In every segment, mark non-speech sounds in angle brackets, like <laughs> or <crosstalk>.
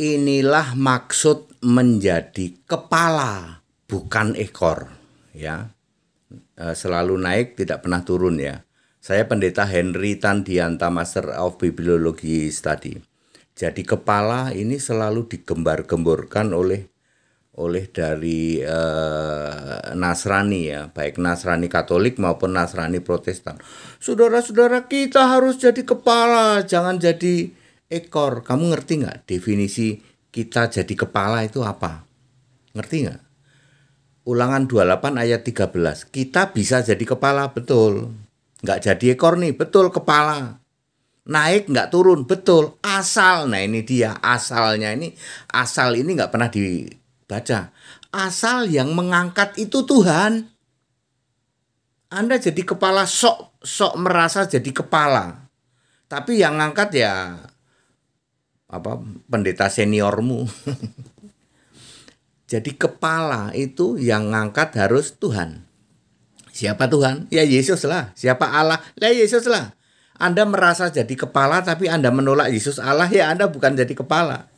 Inilah maksud menjadi kepala, bukan ekor, ya. E, selalu naik, tidak pernah turun ya. Saya pendeta Henry Tan Master of Bibliology Study. Jadi kepala ini selalu digembar-gemborkan oleh oleh dari eh, Nasrani ya, baik Nasrani Katolik maupun Nasrani Protestan. Saudara-saudara kita harus jadi kepala, jangan jadi ekor. Kamu ngerti nggak definisi kita jadi kepala itu apa? Ngerti nggak? Ulangan 28 ayat 13. Kita bisa jadi kepala, betul. Nggak jadi ekor nih, betul kepala. Naik nggak turun, betul. Asal, nah ini dia asalnya ini. Asal ini nggak pernah dibaca. Asal yang mengangkat itu Tuhan. Anda jadi kepala sok sok merasa jadi kepala. Tapi yang ngangkat ya apa pendeta seniormu. <laughs> Jadi kepala itu yang ngangkat harus Tuhan. Siapa Tuhan? Ya Yesus lah. Siapa Allah? Ya Yesus lah. Anda merasa jadi kepala tapi Anda menolak Yesus Allah ya Anda bukan jadi kepala.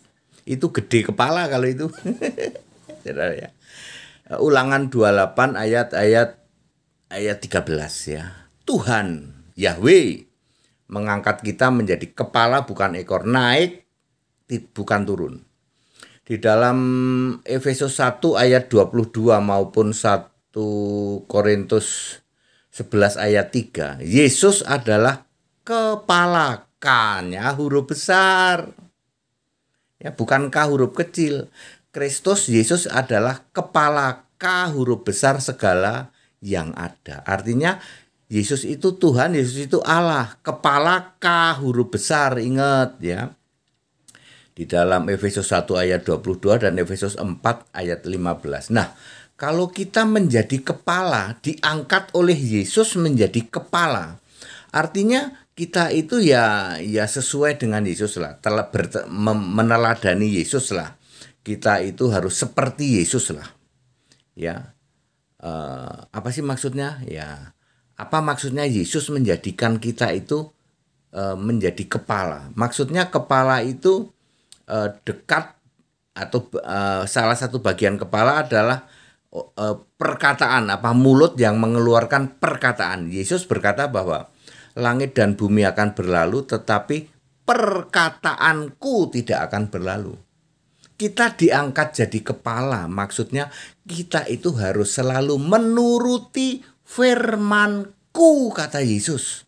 Itu gede kepala kalau itu. <laughs> ya. Ulangan 28 ayat-ayat ayat 13 ya. Tuhan Yahweh mengangkat kita menjadi kepala bukan ekor naik bukan turun. Di dalam Efesus 1 ayat 22 maupun 1 Korintus 11 ayat 3, Yesus adalah kepala k huruf besar. Ya, bukan K huruf kecil. Kristus Yesus adalah kepala K huruf besar segala yang ada. Artinya Yesus itu Tuhan, Yesus itu Allah, kepala K huruf besar, ingat ya di dalam Efesus 1 ayat 22 dan Efesus 4 ayat 15. Nah, kalau kita menjadi kepala, diangkat oleh Yesus menjadi kepala. Artinya kita itu ya ya sesuai dengan Yesus lah, telah ber, meneladani Yesus lah. Kita itu harus seperti Yesus lah. Ya. Uh, apa sih maksudnya? Ya. Apa maksudnya Yesus menjadikan kita itu uh, menjadi kepala? Maksudnya kepala itu uh, dekat atau uh, salah satu bagian kepala adalah uh, perkataan apa mulut yang mengeluarkan perkataan. Yesus berkata bahwa langit dan bumi akan berlalu tetapi perkataanku tidak akan berlalu. Kita diangkat jadi kepala, maksudnya kita itu harus selalu menuruti firmanku kata Yesus.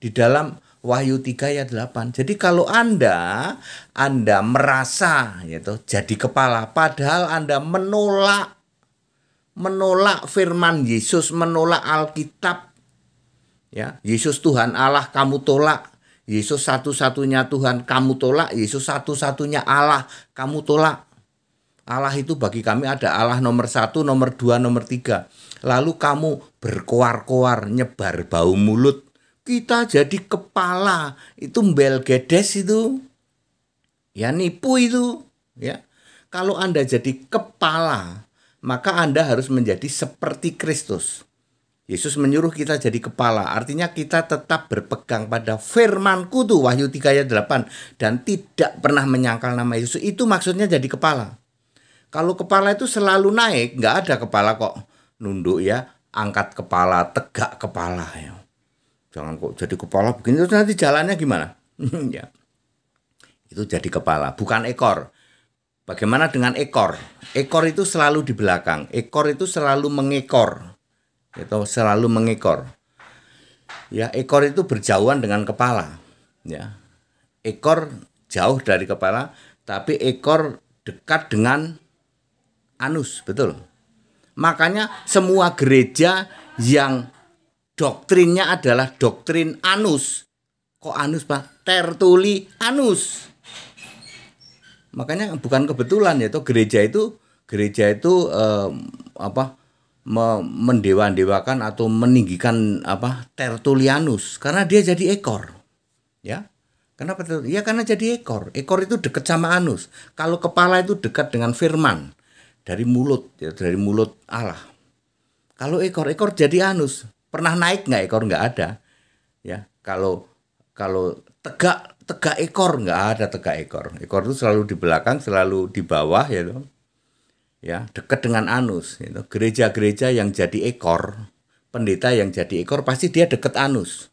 Di dalam Wahyu 3 ayat 8. Jadi kalau Anda Anda merasa yaitu jadi kepala padahal Anda menolak menolak firman Yesus, menolak Alkitab. Ya, Yesus Tuhan Allah kamu tolak. Yesus satu-satunya Tuhan kamu tolak, Yesus satu-satunya Allah kamu tolak. Allah itu bagi kami ada Allah nomor satu, nomor dua, nomor tiga. Lalu kamu berkoar-koar, nyebar bau mulut kita jadi kepala itu belgedes itu ya nipu itu ya kalau anda jadi kepala maka anda harus menjadi seperti Kristus Yesus menyuruh kita jadi kepala artinya kita tetap berpegang pada firman tuh Wahyu 3 ayat 8 dan tidak pernah menyangkal nama Yesus itu maksudnya jadi kepala kalau kepala itu selalu naik nggak ada kepala kok nunduk ya angkat kepala tegak kepala ya Jangan kok jadi kepala begini terus nanti jalannya gimana? <laughs> ya. Itu jadi kepala, bukan ekor. Bagaimana dengan ekor? Ekor itu selalu di belakang. Ekor itu selalu mengekor. Itu selalu mengekor. Ya, ekor itu berjauhan dengan kepala. Ya. Ekor jauh dari kepala, tapi ekor dekat dengan anus, betul. Makanya semua gereja yang doktrinnya adalah doktrin anus. Kok anus, Pak? Tertuli anus. Makanya bukan kebetulan ya, toh gereja itu gereja itu eh, apa? mendewa-dewakan atau meninggikan apa Tertulianus karena dia jadi ekor ya kenapa itu ya karena jadi ekor ekor itu dekat sama anus kalau kepala itu dekat dengan firman dari mulut ya dari mulut Allah kalau ekor ekor jadi anus pernah naik nggak ekor nggak ada ya kalau kalau tegak tegak ekor nggak ada tegak ekor ekor itu selalu di belakang selalu di bawah ya dong ya dekat dengan anus itu ya gereja-gereja yang jadi ekor pendeta yang jadi ekor pasti dia dekat anus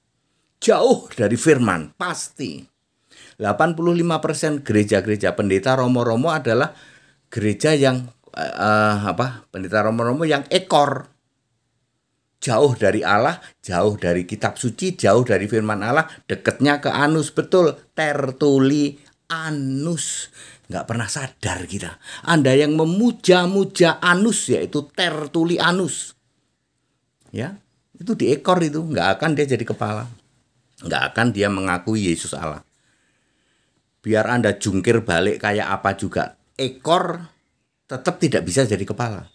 jauh dari firman pasti 85% gereja-gereja pendeta romo-romo adalah gereja yang uh, apa pendeta romo-romo yang ekor jauh dari Allah, jauh dari kitab suci, jauh dari firman Allah, deketnya ke anus. Betul, tertuli anus. Nggak pernah sadar kita. Anda yang memuja-muja anus, yaitu tertuli anus. Ya, itu di ekor itu. Nggak akan dia jadi kepala. Nggak akan dia mengakui Yesus Allah. Biar Anda jungkir balik kayak apa juga. Ekor tetap tidak bisa jadi kepala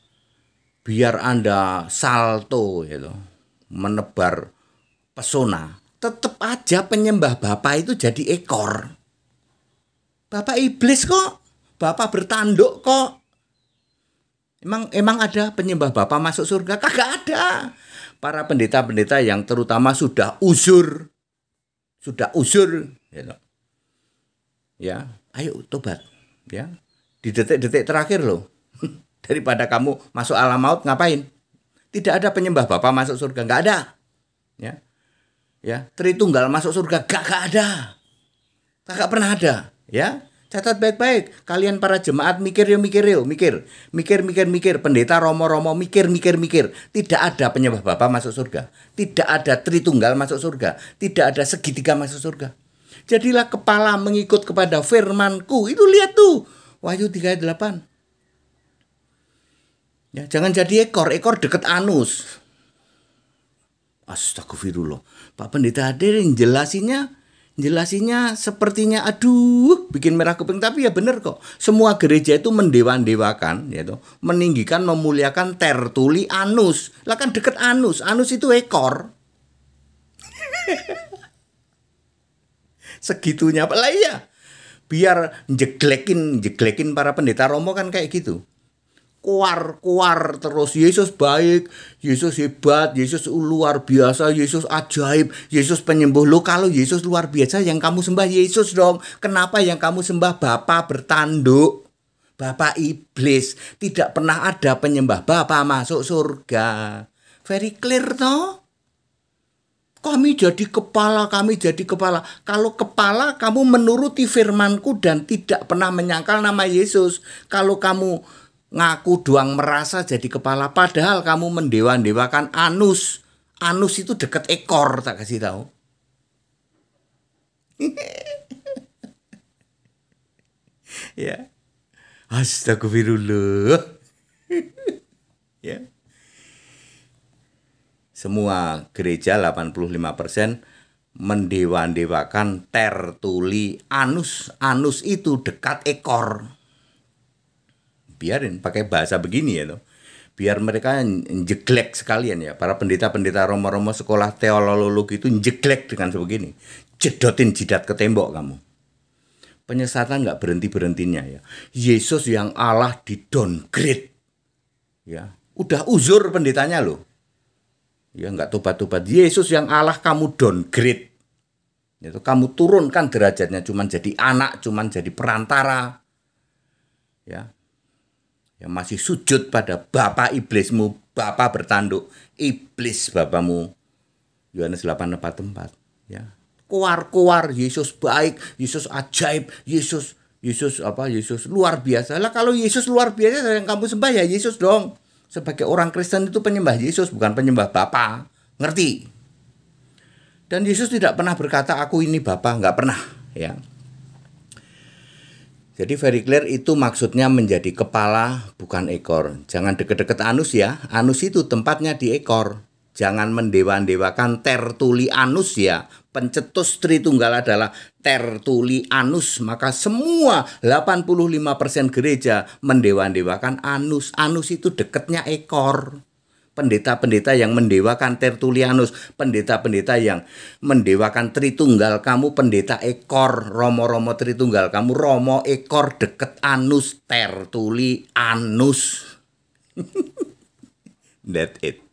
biar Anda salto gitu, menebar pesona, tetap aja penyembah Bapak itu jadi ekor. Bapak iblis kok, Bapak bertanduk kok. Emang emang ada penyembah Bapak masuk surga? Kagak ada. Para pendeta-pendeta yang terutama sudah usur, sudah usur, gitu. ya, ayo tobat, ya. Di detik-detik terakhir loh, daripada kamu masuk alam maut ngapain? Tidak ada penyembah Bapa masuk surga, nggak ada. Ya. Ya, Tritunggal masuk surga gak, gak ada. Kakak pernah ada, ya. Catat baik-baik. Kalian para jemaat mikir yuk, mikir yuk, mikir. Mikir, mikir, mikir. Pendeta romo-romo mikir, mikir, mikir. Tidak ada penyembah Bapa masuk surga. Tidak ada Tritunggal masuk surga. Tidak ada segitiga masuk surga. Jadilah kepala mengikut kepada firmanku. Itu lihat tuh. Wahyu delapan. Ya, jangan jadi ekor, ekor deket anus. Astagfirullah. Pak Pendeta hadirin jelasinya jelasinya sepertinya aduh bikin merah kuping tapi ya bener kok semua gereja itu mendewan dewakan yaitu meninggikan memuliakan tertuli anus lah kan deket anus anus itu ekor <laughs> segitunya apa lah ya? biar jeglekin jeglekin para pendeta romo kan kayak gitu kuar-kuar terus Yesus baik, Yesus hebat, Yesus luar biasa, Yesus ajaib, Yesus penyembuh. Lo kalau Yesus luar biasa yang kamu sembah Yesus dong. Kenapa yang kamu sembah Bapa bertanduk? Bapak iblis tidak pernah ada penyembah Bapa masuk surga. Very clear toh? Kami jadi kepala, kami jadi kepala. Kalau kepala kamu menuruti firmanku dan tidak pernah menyangkal nama Yesus. Kalau kamu ngaku doang merasa jadi kepala padahal kamu mendewa-dewakan anus anus itu deket ekor tak kasih tahu <laughs> ya astagfirullah <laughs> ya semua gereja 85% mendewa-dewakan tertuli anus anus itu dekat ekor biarin pakai bahasa begini ya tuh biar mereka jeglek sekalian ya para pendeta-pendeta romo-romo sekolah teologi itu jeglek dengan sebegini jedotin jidat ke tembok kamu penyesatan nggak berhenti berhentinya ya Yesus yang Allah di downgrade ya udah uzur pendetanya loh ya nggak tobat-tobat Yesus yang Allah kamu downgrade itu ya, kamu turunkan derajatnya cuman jadi anak cuman jadi perantara ya yang masih sujud pada bapa iblismu, bapa bertanduk, iblis bapamu. Yohanes delapan tempat tempat ya. Keluar-keluar Yesus baik, Yesus ajaib, Yesus Yesus apa? Yesus luar biasa. Lah kalau Yesus luar biasa yang kamu sembah ya Yesus dong. Sebagai orang Kristen itu penyembah Yesus bukan penyembah Bapa. Ngerti? Dan Yesus tidak pernah berkata aku ini Bapa, nggak pernah ya. Jadi very clear itu maksudnya menjadi kepala bukan ekor. Jangan deket-deket anus ya. Anus itu tempatnya di ekor. Jangan mendewa-dewakan tertuli anus ya. Pencetus Tritunggal adalah tertuli anus. Maka semua 85% gereja mendewa-dewakan anus. Anus itu deketnya ekor pendeta-pendeta yang mendewakan Tertulianus, pendeta-pendeta yang mendewakan Tritunggal, kamu pendeta ekor, romo-romo Tritunggal, kamu romo ekor deket anus Tertulianus. <laughs> That it.